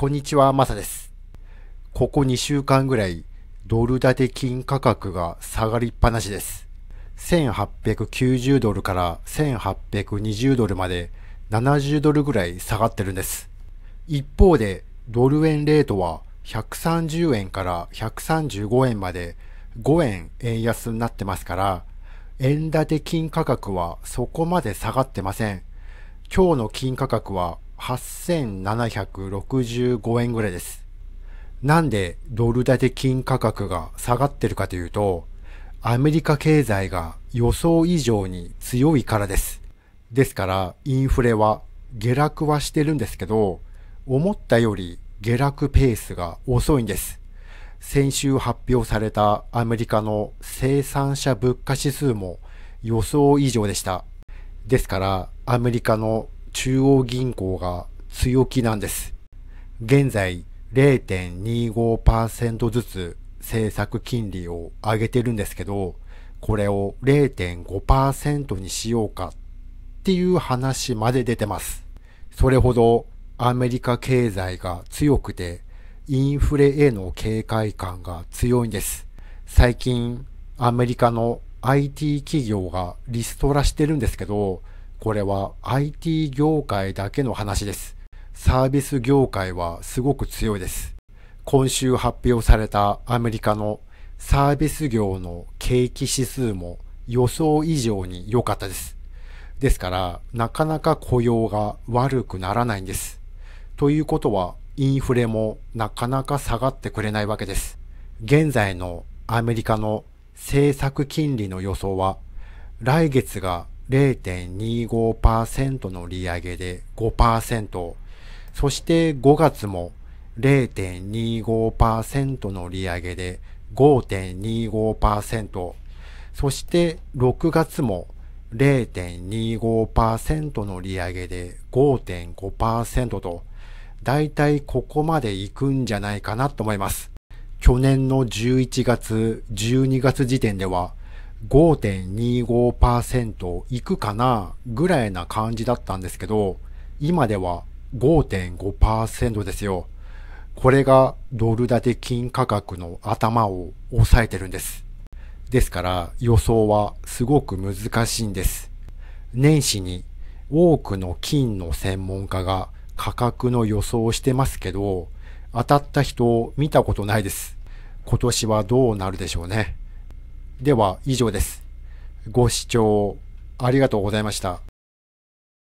こんにちは、まさです。ここ2週間ぐらい、ドル建て金価格が下がりっぱなしです。1890ドルから1820ドルまで70ドルぐらい下がってるんです。一方で、ドル円レートは130円から135円まで5円円安になってますから、円建て金価格はそこまで下がってません。今日の金価格は8765円ぐらいです。なんでドル建て金価格が下がってるかというと、アメリカ経済が予想以上に強いからです。ですからインフレは下落はしてるんですけど、思ったより下落ペースが遅いんです。先週発表されたアメリカの生産者物価指数も予想以上でした。ですからアメリカの中央銀行が強気なんです。現在0.25%ずつ政策金利を上げてるんですけど、これを0.5%にしようかっていう話まで出てます。それほどアメリカ経済が強くて、インフレへの警戒感が強いんです。最近、アメリカの IT 企業がリストラしてるんですけど、これは IT 業界だけの話です。サービス業界はすごく強いです。今週発表されたアメリカのサービス業の景気指数も予想以上に良かったです。ですから、なかなか雇用が悪くならないんです。ということは、インフレもなかなか下がってくれないわけです。現在のアメリカの政策金利の予想は、来月が0.25%の利上げで5%、そして5月も0.25%の利上げで5.25%、そして6月も0.25%の利上げで5.5%と、だいたいここまで行くんじゃないかなと思います。去年の11月、12月時点では、5.25%いくかなぐらいな感じだったんですけど、今では5.5%ですよ。これがドル建て金価格の頭を押さえてるんです。ですから予想はすごく難しいんです。年始に多くの金の専門家が価格の予想をしてますけど、当たった人を見たことないです。今年はどうなるでしょうね。では以上です。ご視聴ありがとうございました。